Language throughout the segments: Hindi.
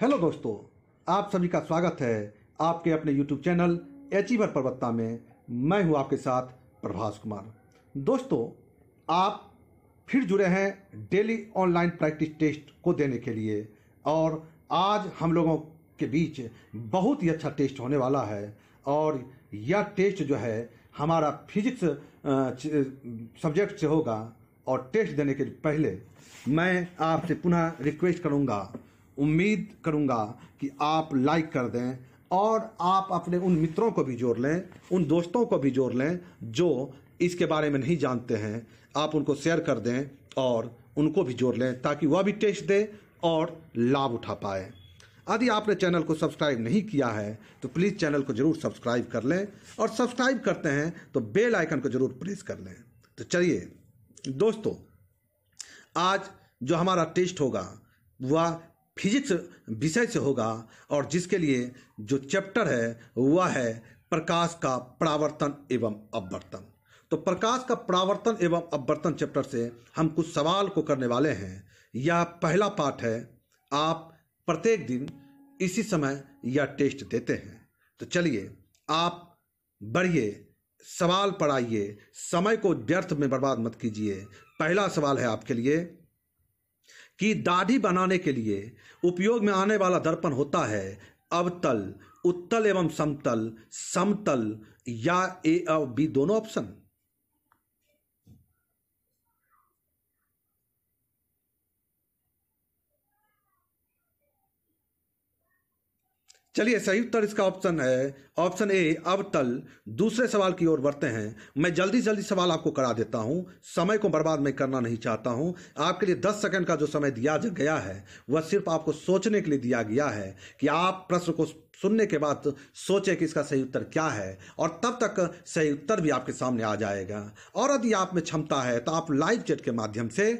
हेलो दोस्तों आप सभी का स्वागत है आपके अपने यूट्यूब चैनल एचीवर प्रवक्ता में मैं हूं आपके साथ प्रभास कुमार दोस्तों आप फिर जुड़े हैं डेली ऑनलाइन प्रैक्टिस टेस्ट को देने के लिए और आज हम लोगों के बीच बहुत ही अच्छा टेस्ट होने वाला है और यह टेस्ट जो है हमारा फिजिक्स सब्जेक्ट से होगा और टेस्ट देने के पहले मैं आपसे पुनः रिक्वेस्ट करूंगा उम्मीद करूँगा कि आप लाइक कर दें और आप अपने उन मित्रों को भी जोड़ लें उन दोस्तों को भी जोड़ लें जो इसके बारे में नहीं जानते हैं आप उनको शेयर कर दें और उनको भी जोड़ लें ताकि वह भी टेस्ट दें और लाभ उठा पाए यदि आपने चैनल को सब्सक्राइब नहीं किया है तो प्लीज़ चैनल को ज़रूर सब्सक्राइब कर लें और सब्सक्राइब करते हैं तो बेल आइकन को ज़रूर प्रेस कर लें तो चलिए दोस्तों आज जो हमारा टेस्ट होगा वह फिजिक्स विषय से होगा और जिसके लिए जो चैप्टर है वह है प्रकाश का प्रावर्तन एवं अपवर्तन तो प्रकाश का प्रावर्तन एवं अपवर्तन चैप्टर से हम कुछ सवाल को करने वाले हैं यह पहला पाठ है आप प्रत्येक दिन इसी समय यह टेस्ट देते हैं तो चलिए आप बढ़िए सवाल पढ़ाइए समय को व्यर्थ में बर्बाद मत कीजिए पहला सवाल है आपके लिए कि दाढ़ी बनाने के लिए उपयोग में आने वाला दर्पण होता है अवतल उत्तल एवं समतल समतल या ए बी दोनों ऑप्शन चलिए सही उत्तर इसका ऑप्शन है ऑप्शन ए अवतल दूसरे सवाल की ओर बढ़ते हैं मैं जल्दी जल्दी सवाल आपको करा देता हूं समय को बर्बाद मैं करना नहीं चाहता हूं आपके लिए 10 सेकंड का जो समय दिया गया है वह सिर्फ आपको सोचने के लिए दिया गया है कि आप प्रश्न को सुनने के बाद सोचें कि इसका सही उत्तर क्या है और तब तक सही उत्तर भी आपके सामने आ जाएगा और यदि आप में क्षमता है तो आप लाइव चैट के माध्यम से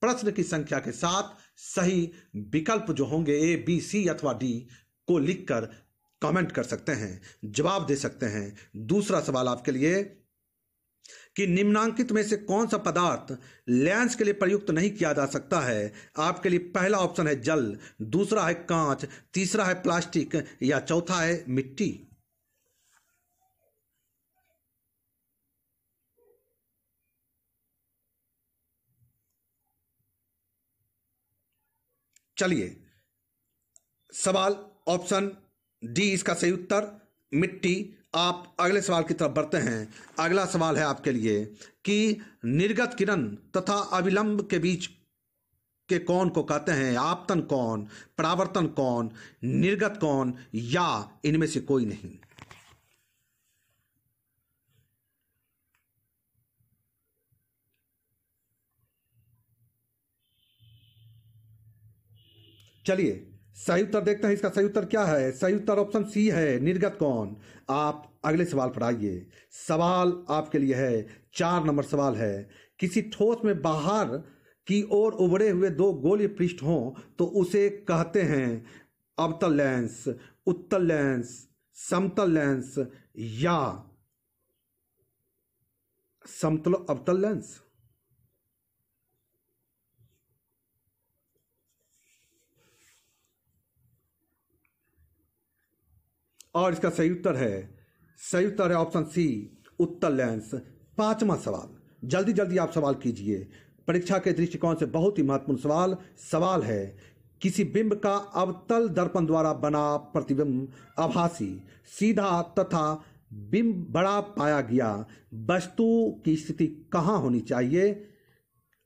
प्रश्न की संख्या के साथ सही विकल्प जो होंगे ए बी सी अथवा डी को लिखकर कमेंट कर सकते हैं जवाब दे सकते हैं दूसरा सवाल आपके लिए कि निम्नांकित में से कौन सा पदार्थ लेंस के लिए प्रयुक्त नहीं किया जा सकता है आपके लिए पहला ऑप्शन है जल दूसरा है कांच तीसरा है प्लास्टिक या चौथा है मिट्टी चलिए सवाल ऑप्शन डी इसका सही उत्तर मिट्टी आप अगले सवाल की तरफ बढ़ते हैं अगला सवाल है आपके लिए कि निर्गत किरण तथा अविलंब के बीच के कौन को कहते हैं आपतन कौन परावर्तन कौन निर्गत कौन या इनमें से कोई नहीं चलिए सही उत्तर देखते हैं इसका सही उत्तर क्या है सही उत्तर ऑप्शन सी है निर्गत कौन आप अगले सवाल पर आइए सवाल आपके लिए है चार नंबर सवाल है किसी ठोस में बाहर की ओर उभरे हुए दो गोल पृष्ठ हों तो उसे कहते हैं अवतल लेंस उत्तल लेंस समतल लेंस या समतल अवतल लेंस और इसका सही उत्तर है सही उत्तर है ऑप्शन सी उत्तर लेंस पांचवा सवाल जल्दी जल्दी आप सवाल कीजिए परीक्षा के दृष्टिकोण से बहुत ही महत्वपूर्ण सवाल सवाल है किसी बिंब का अवतल दर्पण द्वारा बना प्रतिबिंब आभासी सीधा तथा बिंब बड़ा पाया गया वस्तु की स्थिति कहाँ होनी चाहिए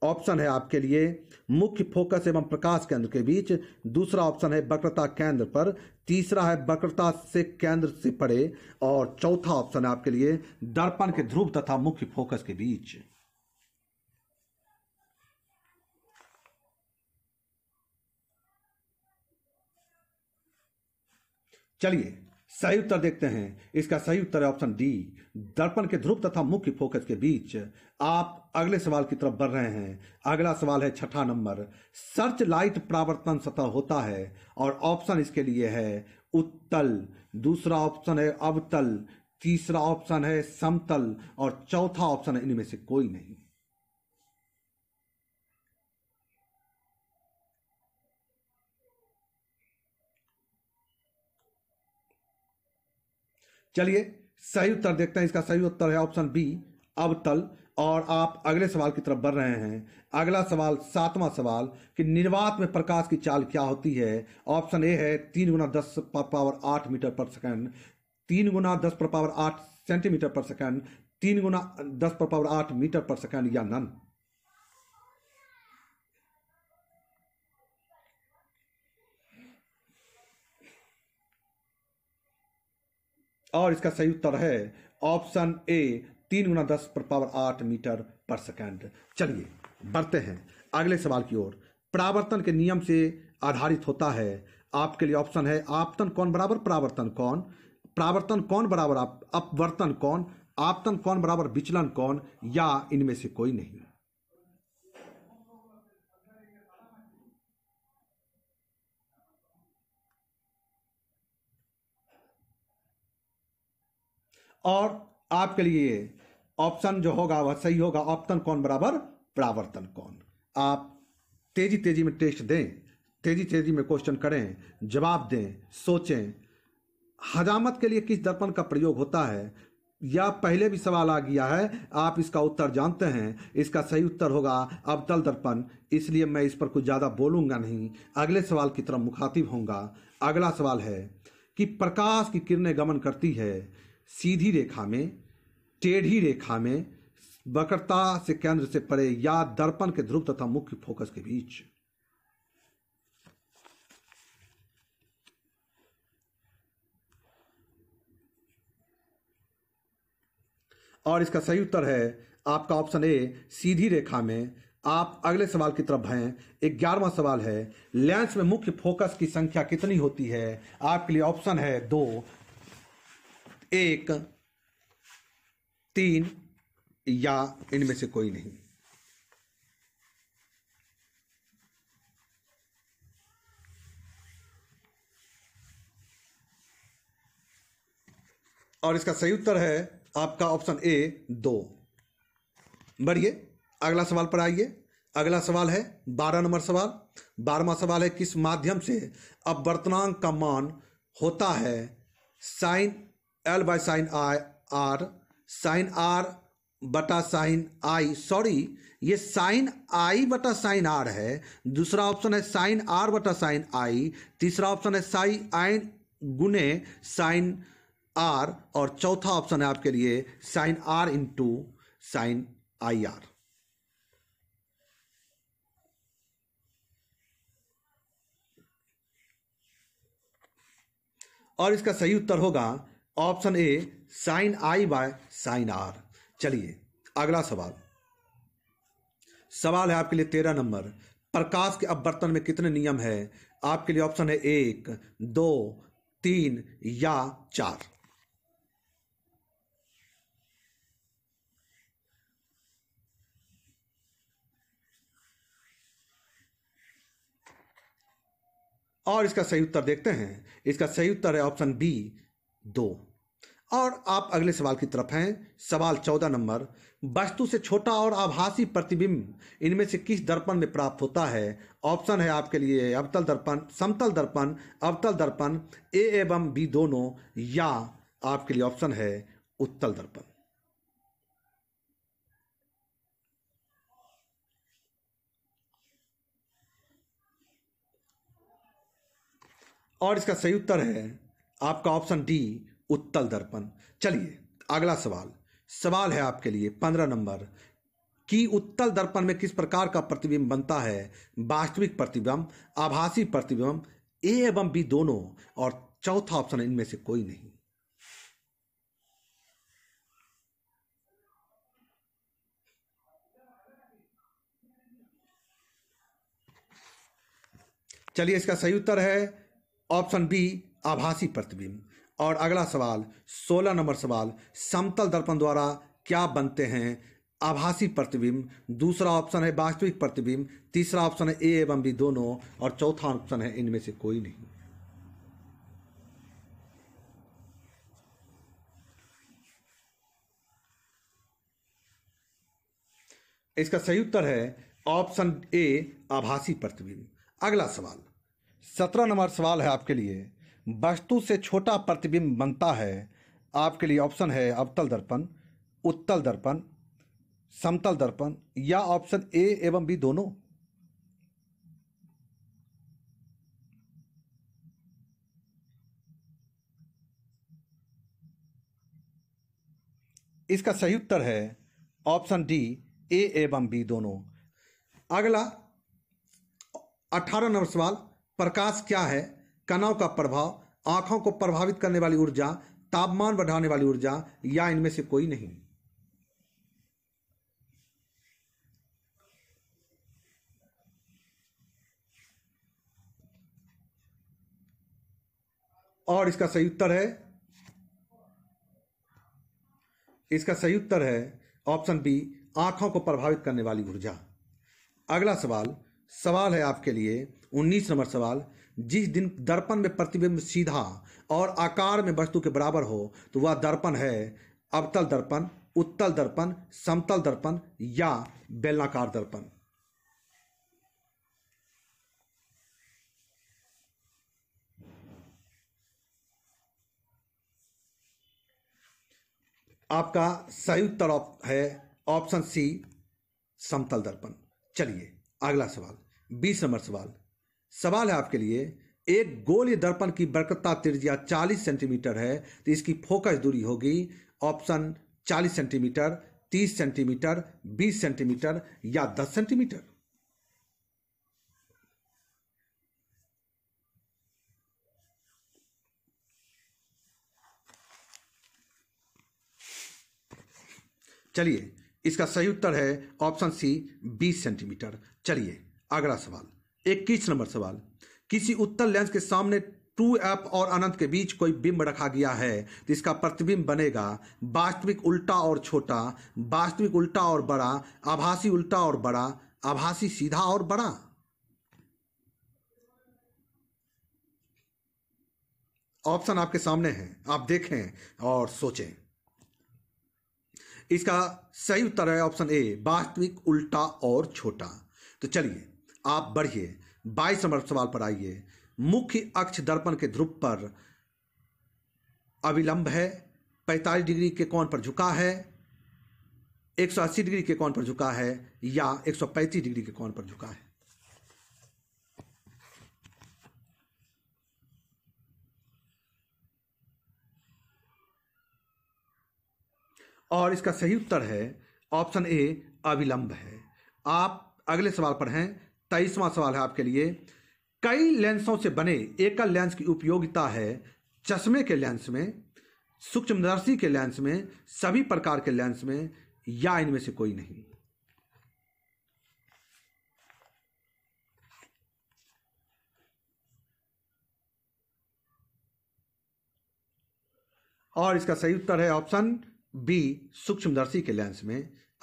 ऑप्शन है आपके लिए मुख्य फोकस एवं प्रकाश केंद्र के बीच दूसरा ऑप्शन है वक्रता केंद्र पर तीसरा है वक्रता से केंद्र से पड़े और चौथा ऑप्शन है आपके लिए दर्पण के ध्रुव तथा मुख्य फोकस के बीच चलिए सही उत्तर देखते हैं इसका सही उत्तर है ऑप्शन डी दर्पण के ध्रुव तथा मुख्य फोकस के बीच आप अगले सवाल की तरफ बढ़ रहे हैं अगला सवाल है छठा नंबर सर्च लाइट प्रावर्तन सतह होता है और ऑप्शन इसके लिए है उत्तल दूसरा ऑप्शन है अवतल तीसरा ऑप्शन है समतल और चौथा ऑप्शन है इनमें से कोई नहीं चलिए सही उत्तर देखते हैं इसका सही उत्तर है ऑप्शन बी अवतल और आप अगले सवाल की तरफ बढ़ रहे हैं अगला सवाल सातवां सवाल कि निर्वात में प्रकाश की चाल क्या होती है ऑप्शन ए है तीन गुना दस पर पावर आठ मीटर पर सेकंड तीन गुना दस पर पावर आठ सेंटीमीटर पर सेकंड तीन गुना दस पर पावर आठ मीटर पर सेकंड या नन और इसका सही उत्तर है ऑप्शन ए तीन गुना दस पर पावर आठ मीटर पर सेकेंड चलिए बढ़ते हैं अगले सवाल की ओर परावर्तन के नियम से आधारित होता है आपके लिए ऑप्शन है आपतन कौन बराबर परावर्तन कौन परावर्तन कौन बराबर आप अपवर्तन कौन आपतन कौन बराबर विचलन कौन या इनमें से कोई नहीं और आपके लिए ऑप्शन जो होगा वह सही होगा ऑप्शन कौन बराबर प्रावर्तन कौन आप तेजी तेजी में टेस्ट दें तेजी तेजी में क्वेश्चन करें जवाब दें सोचें हजामत के लिए किस दर्पण का प्रयोग होता है या पहले भी सवाल आ गया है आप इसका उत्तर जानते हैं इसका सही उत्तर होगा अवतल दर्पण इसलिए मैं इस पर कुछ ज़्यादा बोलूंगा नहीं अगले सवाल की तरफ मुखातिब होंगे अगला सवाल है कि प्रकाश की किरणें गमन करती है सीधी रेखा में टेढ़ी रेखा में वक्रता से केंद्र से परे या दर्पण के ध्रुव तथा मुख्य फोकस के बीच और इसका सही उत्तर है आपका ऑप्शन ए सीधी रेखा में आप अगले सवाल की तरफ हैं ग्यारहवा सवाल है लेंस में मुख्य फोकस की संख्या कितनी होती है आपके लिए ऑप्शन है दो एक तीन या इनमें से कोई नहीं और इसका सही उत्तर है आपका ऑप्शन ए दो बढ़िए अगला सवाल पर आइए अगला सवाल है बारह नंबर सवाल बारहवा सवाल है किस माध्यम से अब वर्तनांक का मान होता है sine L by sine I R sine R बटा साइन आई सॉरी ये साइन आई बटा साइन आर है दूसरा ऑप्शन है साइन आर बटा साइन आई तीसरा ऑप्शन है साइन आई गुने साइन आर और चौथा ऑप्शन है आपके लिए sine R into sine I R और इसका सही उत्तर होगा option A sine I by sine R चलिए अगला सवाल सवाल है आपके लिए तेरह नंबर प्रकाश के अपवर्तन में कितने नियम है आपके लिए ऑप्शन है एक दो तीन या चार और इसका सही उत्तर देखते हैं इसका सही उत्तर है ऑप्शन बी दो और आप अगले सवाल की तरफ हैं सवाल चौदह नंबर वस्तु से छोटा और आभासी प्रतिबिंब इनमें से किस दर्पण में प्राप्त होता है ऑप्शन है आपके लिए अवतल दर्पण समतल दर्पण अवतल दर्पण ए एवं बी दोनों या आपके लिए ऑप्शन है उत्तल दर्पण और इसका सही उत्तर है आपका ऑप्शन डी उत्तल दर्पण चलिए अगला सवाल सवाल है आपके लिए पंद्रह नंबर कि उत्तल दर्पण में किस प्रकार का प्रतिबिंब बनता है वास्तविक प्रतिबिंब आभासी प्रतिबिंब ए एवं बी दोनों और चौथा ऑप्शन इनमें से कोई नहीं चलिए इसका सही उत्तर है ऑप्शन बी आभासी प्रतिबिंब और अगला सवाल सोलह नंबर सवाल समतल दर्पण द्वारा क्या बनते हैं आभासी प्रतिबिंब दूसरा ऑप्शन है वास्तविक प्रतिबिंब तीसरा ऑप्शन है ए एवं बी दोनों और चौथा ऑप्शन है इनमें से कोई नहीं इसका सही उत्तर है ऑप्शन ए आभासी प्रतिबिंब अगला सवाल सत्रह नंबर सवाल है आपके लिए वस्तु से छोटा प्रतिबिंब बनता है आपके लिए ऑप्शन है अवतल दर्पण उत्तल दर्पण समतल दर्पण या ऑप्शन ए एवं बी दोनों इसका सही उत्तर है ऑप्शन डी ए एवं बी दोनों अगला अठारह नंबर सवाल प्रकाश क्या है तनाव का प्रभाव आंखों को प्रभावित करने वाली ऊर्जा तापमान बढ़ाने वाली ऊर्जा या इनमें से कोई नहीं और इसका सही उत्तर है इसका सही उत्तर है ऑप्शन बी आंखों को प्रभावित करने वाली ऊर्जा अगला सवाल सवाल है आपके लिए 19 नंबर सवाल जिस दिन दर्पण में प्रतिबिंब सीधा और आकार में वस्तु के बराबर हो तो वह दर्पण है अवतल दर्पण उत्तल दर्पण समतल दर्पण या बेलनाकार दर्पण आपका सही उत्तर है ऑप्शन सी समतल दर्पण चलिए अगला सवाल बीस नंबर सवाल सवाल है आपके लिए एक गोली दर्पण की बरकता त्रिज्या 40 सेंटीमीटर है तो इसकी फोकस दूरी होगी ऑप्शन 40 सेंटीमीटर 30 सेंटीमीटर 20 सेंटीमीटर या 10 सेंटीमीटर चलिए इसका सही उत्तर है ऑप्शन सी 20 सेंटीमीटर चलिए अगला सवाल इक्कीस नंबर सवाल किसी उत्तर लेंस के सामने ट्रू एप और अनंत के बीच कोई बिंब रखा गया है तो इसका प्रतिबिंब बनेगा वास्तविक उल्टा और छोटा वास्तविक उल्टा और बड़ा आभासी उल्टा और बड़ा आभासी सीधा और बड़ा ऑप्शन आपके सामने है आप देखें और सोचें इसका सही उत्तर है ऑप्शन ए वास्तविक उल्टा और छोटा तो चलिए आप बढ़िए बाईस नंबर सवाल पर आइए मुख्य अक्ष दर्पण के ध्रुव पर अविलंब है पैंतालीस डिग्री के कोण पर झुका है 180 डिग्री के कोण पर झुका है या 135 डिग्री के कोण पर झुका है और इसका सही उत्तर है ऑप्शन ए अविलंब है आप अगले सवाल पर हैं तेईसवा सवाल है आपके लिए कई लेंसों से बने एकल लेंस की उपयोगिता है चश्मे के लेंस में सूक्ष्मदर्शी के लेंस में सभी प्रकार के लेंस में या इनमें से कोई नहीं और इसका सही उत्तर है ऑप्शन बी सूक्ष्मदर्शी के लेंस में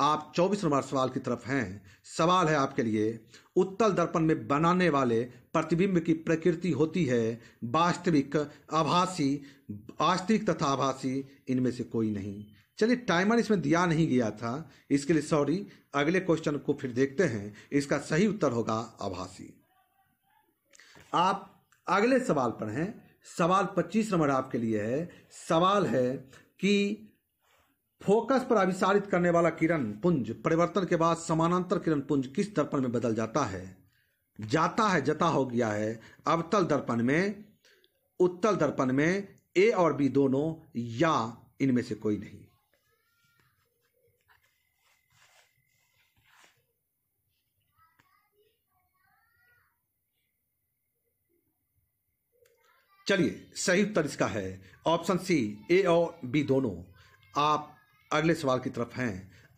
आप 24 नंबर सवाल की तरफ हैं सवाल है आपके लिए उत्तल दर्पण में बनाने वाले प्रतिबिंब की प्रकृति होती है वास्तविक आभासी वास्तविक तथा आभासी इनमें से कोई नहीं चलिए टाइमर इसमें दिया नहीं गया था इसके लिए सॉरी अगले क्वेश्चन को फिर देखते हैं इसका सही उत्तर होगा आभासी आप अगले सवाल पर हैं सवाल पच्चीस नंबर आपके लिए है सवाल है कि फोकस पर अभिसारित करने वाला किरण पुंज परिवर्तन के बाद समानांतर किरण पुंज किस दर्पण में बदल जाता है जाता है जता हो गया है अवतल दर्पण में उत्तल दर्पण में ए और बी दोनों या इनमें से कोई नहीं चलिए सही उत्तर इसका है ऑप्शन सी ए और बी दोनों आप अगले सवाल की तरफ हैं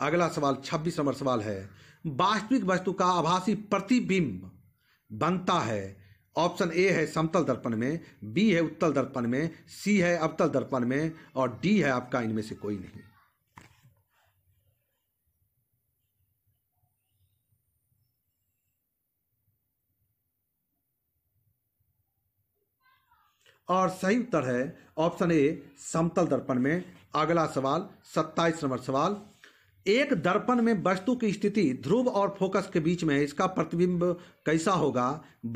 अगला सवाल छब्बीस नंबर सवाल है वास्तविक वस्तु का आभासी प्रतिबिंब बनता है ऑप्शन ए है समतल दर्पण में बी है उत्तल दर्पण में सी है अवतल दर्पण में और डी है आपका इनमें से कोई नहीं और सही उत्तर है ऑप्शन ए समतल दर्पण में अगला सवाल सत्ताईस नंबर सवाल एक दर्पण में वस्तु की स्थिति ध्रुव और फोकस के बीच में है इसका प्रतिबिंब कैसा होगा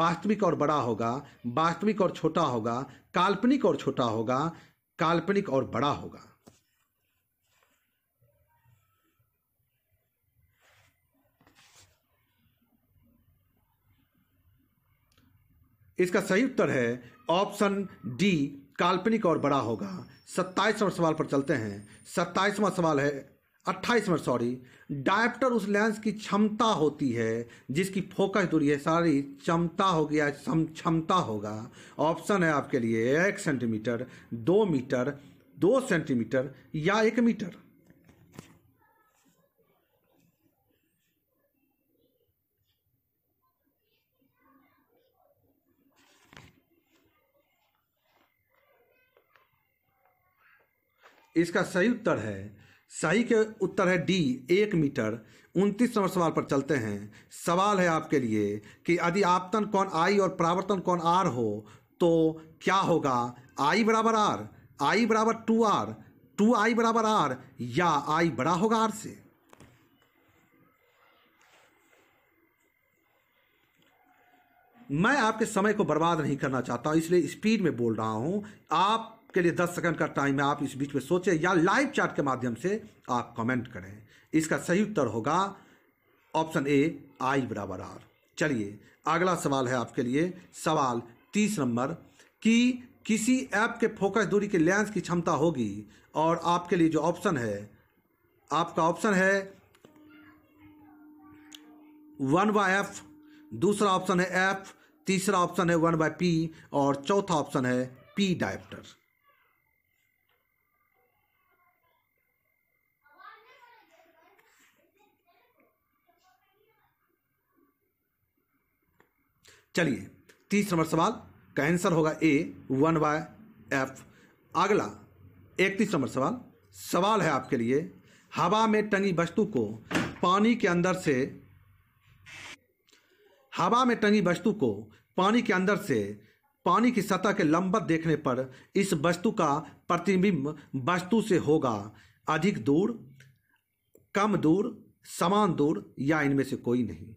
वास्तविक और बड़ा होगा वास्तविक और छोटा होगा काल्पनिक और छोटा होगा काल्पनिक और बड़ा होगा इसका सही उत्तर है ऑप्शन डी काल्पनिक और बड़ा होगा सत्ताईसवां सवाल पर चलते हैं सत्ताईसवां सवाल है अट्ठाईसवां सॉरी डायप्टर उस लेंस की क्षमता होती है जिसकी फोकस दूरी है सारी क्षमता हो गया क्षमता होगा ऑप्शन है आपके लिए एक सेंटीमीटर दो मीटर दो सेंटीमीटर या एक मीटर इसका सही उत्तर है सही के उत्तर है डी एक मीटर उनतीस नंबर सवाल पर चलते हैं सवाल है आपके लिए कि यदि आपतन कौन आई और परावर्तन कौन आर हो तो क्या होगा आई बराबर आर आई बराबर टू आर टू आई बराबर आर या आई बड़ा होगा आर से मैं आपके समय को बर्बाद नहीं करना चाहता इसलिए स्पीड में बोल रहा हूं आप के लिए 10 सेकंड का टाइम है आप इस बीच में सोचें या लाइव चैट के माध्यम से आप कमेंट करें इसका सही उत्तर होगा ऑप्शन ए आई बराबर आर चलिए अगला सवाल है आपके लिए सवाल तीस नंबर कि किसी ऐप के फोकस दूरी के लेंस की क्षमता होगी और आपके लिए जो ऑप्शन है आपका ऑप्शन है वन बाय एफ दूसरा ऑप्शन है एफ तीसरा ऑप्शन है वन बाय पी और चौथा ऑप्शन है पी डायप्टर चलिए तीस नंबर सवाल का आंसर होगा ए वन बाय एफ अगला इकतीस नंबर सवाल सवाल है आपके लिए हवा में टंगी वस्तु को पानी के अंदर से हवा में टंगी वस्तु को पानी के अंदर से पानी की सतह के लंबत देखने पर इस वस्तु का प्रतिबिंब वस्तु से होगा अधिक दूर कम दूर समान दूर या इनमें से कोई नहीं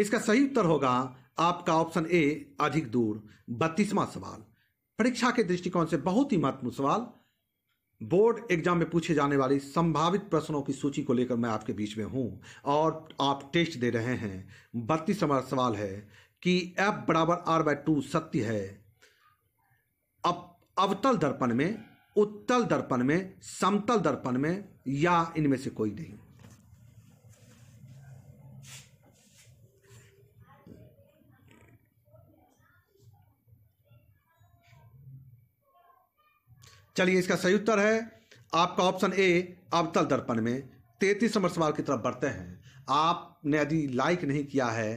इसका सही उत्तर होगा आपका ऑप्शन ए अधिक दूर बत्तीसवां सवाल परीक्षा के दृष्टिकोण से बहुत ही महत्वपूर्ण सवाल बोर्ड एग्जाम में पूछे जाने वाले संभावित प्रश्नों की सूची को लेकर मैं आपके बीच में हूं और आप टेस्ट दे रहे हैं बत्तीसवा सवाल है कि एफ बराबर आर बाय टू सत्य है अब अवतल दर्पण में उत्तल दर्पण में समतल दर्पण में या इनमें से कोई नहीं चलिए इसका सही उत्तर है आपका ऑप्शन ए अवतल दर्पण में तैतीस नंबर सवाल की तरफ बढ़ते हैं आपने यदि लाइक नहीं किया है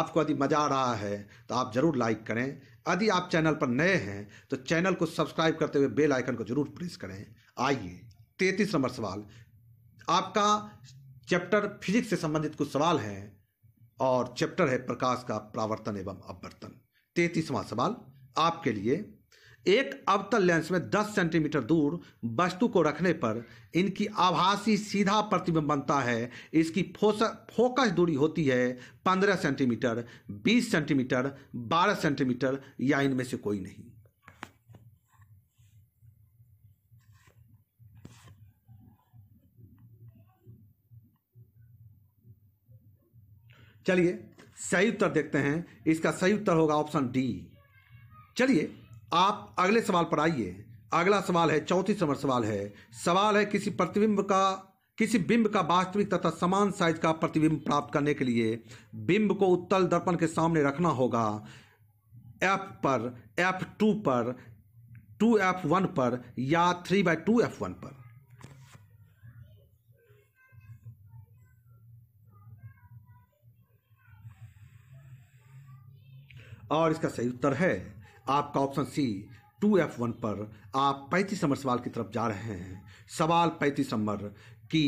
आपको यदि मज़ा आ रहा है तो आप ज़रूर लाइक करें यदि आप चैनल पर नए हैं तो चैनल को सब्सक्राइब करते हुए बेल आइकन को जरूर प्रेस करें आइए तैतीस नंबर सवाल आपका चैप्टर फिजिक्स से संबंधित कुछ सवाल हैं और चैप्टर है प्रकाश का प्रावर्तन एवं अपवर्तन तैतीसवां सवाल आपके लिए एक अवतल लेंस में 10 सेंटीमीटर दूर वस्तु को रखने पर इनकी आभासी सीधा प्रतिबिंब बनता है इसकी फोस फोकस दूरी होती है 15 सेंटीमीटर 20 सेंटीमीटर 12 सेंटीमीटर या इनमें से कोई नहीं चलिए सही उत्तर देखते हैं इसका सही उत्तर होगा ऑप्शन डी चलिए आप अगले सवाल पर आइए अगला सवाल है चौंतीस नंबर सवाल है सवाल है किसी प्रतिबिंब का किसी बिंब का वास्तविक तथा समान साइज का प्रतिबिंब प्राप्त करने के लिए बिंब को उत्तल दर्पण के सामने रखना होगा एफ पर एफ टू पर टू एफ वन पर या three by two F one पर और इसका सही उत्तर है आपका option C two F one पर आप पैंतीस नंबर सवाल की तरफ जा रहे हैं सवाल पैंतीस नंबर कि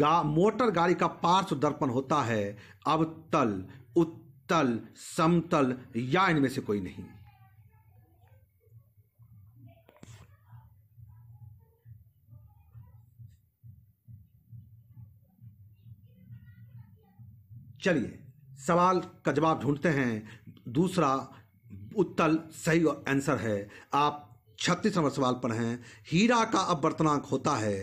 गा मोटर गाड़ी का पार्श्व दर्पण होता है अब तल उत्तल समतल या इनमें से कोई नहीं चलिए सवाल का जवाब ढूंढते हैं दूसरा उत्तल सही आंसर है आप छत्तीस नंबर सवाल पर हैं हीरा का अपवर्तनांक होता है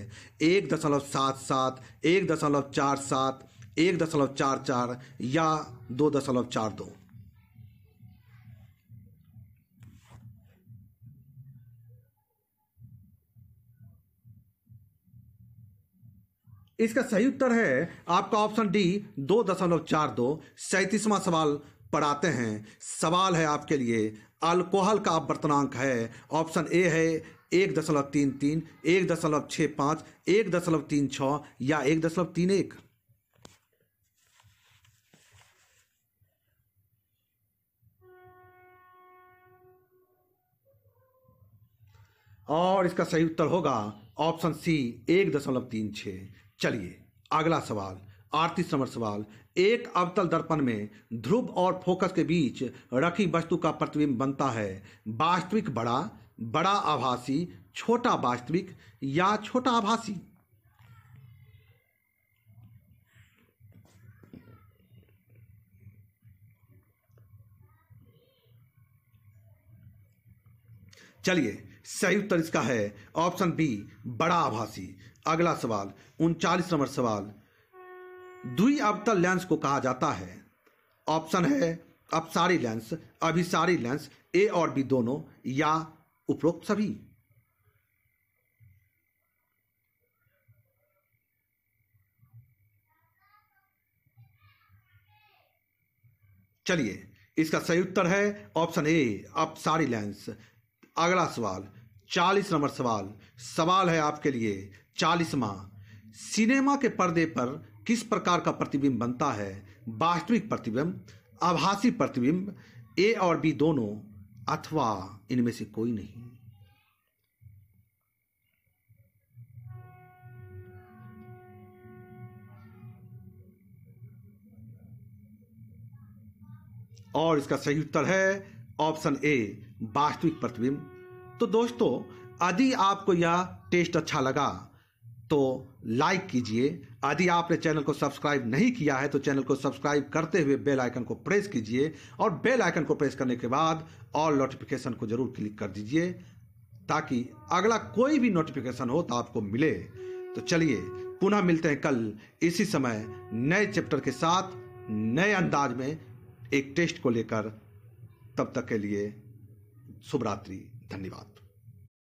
एक दशमलव सात सात एक दशमलव चार सात एक दशमलव चार चार या दो दशमलव चार दो इसका सही उत्तर है आपका ऑप्शन डी दो दशमलव चार दो सैंतीसवां सवाल पढ़ाते हैं सवाल है आपके लिए अल्कोहल का वर्तनांक है ऑप्शन ए है एक दशमलव तीन तीन एक दशमलव छः पाँच एक दशमलव तीन छः या एक दशमलव तीन एक और इसका सही उत्तर होगा ऑप्शन सी एक दशमलव तीन छः चलिए अगला सवाल आर्थिक समर्थ सवाल एक अवतल दर्पण में ध्रुव और फोकस के बीच रखी वस्तु का प्रतिबिंब बनता है वास्तविक बड़ा बड़ा आभासी छोटा वास्तविक या छोटा आभासी चलिए सही उत्तर इसका है ऑप्शन बी बड़ा आभासी अगला सवाल उनचालीस नंबर सवाल द्वि अवतल लेंस को कहा जाता है ऑप्शन है अपसारी लेंस अभिसारी लेंस ए और बी दोनों या उपरोक्त सभी चलिए इसका सही उत्तर है ऑप्शन ए अपसारी लेंस अगला सवाल चालीस नंबर सवाल सवाल है आपके लिए चालीसवा सिनेमा के पर्दे पर किस प्रकार का प्रतिबिंब बनता है वास्तविक प्रतिबिंब आभासी प्रतिबिंब ए और बी दोनों अथवा इनमें से कोई नहीं और इसका सही उत्तर है ऑप्शन ए वास्तविक प्रतिबिंब तो दोस्तों यदि आपको यह टेस्ट अच्छा लगा तो लाइक कीजिए यदि आपने चैनल को सब्सक्राइब नहीं किया है तो चैनल को सब्सक्राइब करते हुए बेल आइकन को प्रेस कीजिए और बेल आइकन को प्रेस करने के बाद ऑल नोटिफिकेशन को जरूर क्लिक कर दीजिए ताकि अगला कोई भी नोटिफिकेशन हो तो आपको मिले तो चलिए पुनः मिलते हैं कल इसी समय नए चैप्टर के साथ नए अंदाज में एक टेस्ट को लेकर तब तक के लिए शुभरात्रि धन्यवाद